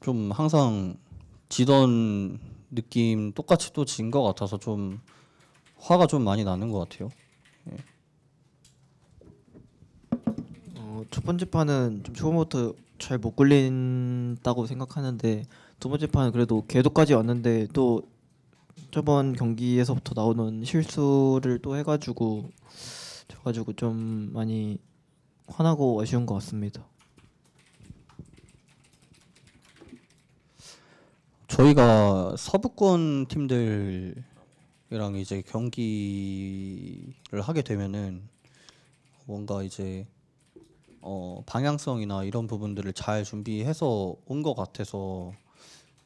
좀 항상 지던 느낌 똑같이 또 진 것 같아서 좀 화가 좀 많이 나는 것 같아요. 예. 어, 첫 번째 판은 좀 처음부터 잘 못 굴린다고 생각하는데 두 번째 판은 그래도 궤도까지 왔는데 또 저번 경기에서부터 나오는 실수를 또 해가지고 져가지고 좀 많이 화나고 아쉬운 것 같습니다. 저희가 서부권 팀들이랑 이제 경기를 하게 되면은 뭔가 이제 어 방향성이나 이런 부분들을 잘 준비해서 온 것 같아서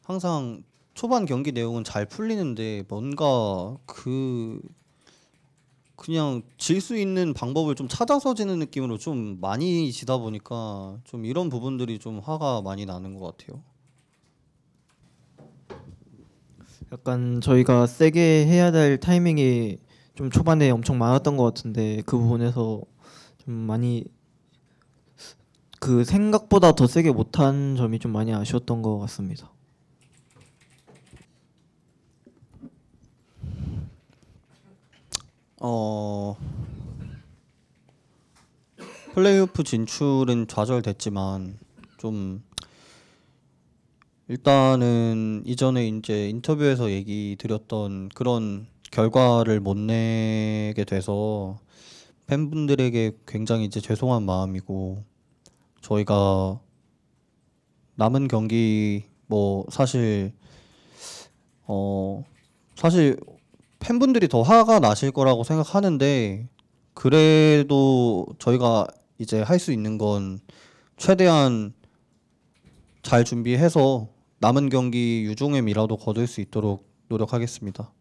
항상 초반 경기 내용은 잘 풀리는데 뭔가 그 그냥 질 수 있는 방법을 좀 찾아서 지는 느낌으로 좀 많이 지다 보니까 좀 이런 부분들이 좀 화가 많이 나는 것 같아요. 약간 저희가 세게 해야 될 타이밍이 좀 초반에 엄청 많았던 것 같은데 그 부분에서 좀 많이 그 생각보다 더 세게 못한 점이 좀 많이 아쉬웠던 것 같습니다. 어 플레이오프 진출은 좌절됐지만 좀 일단은 이전에 이제 인터뷰에서 얘기 드렸던 그런 결과를 못 내게 돼서 팬분들에게 굉장히 이제 죄송한 마음이고 저희가 남은 경기 뭐 사실 어 사실 팬분들이 더 화가 나실 거라고 생각하는데 그래도 저희가 이제 할 수 있는 건 최대한 잘 준비해서 남은 경기 유종의미라도 거둘 수 있도록 노력하겠습니다.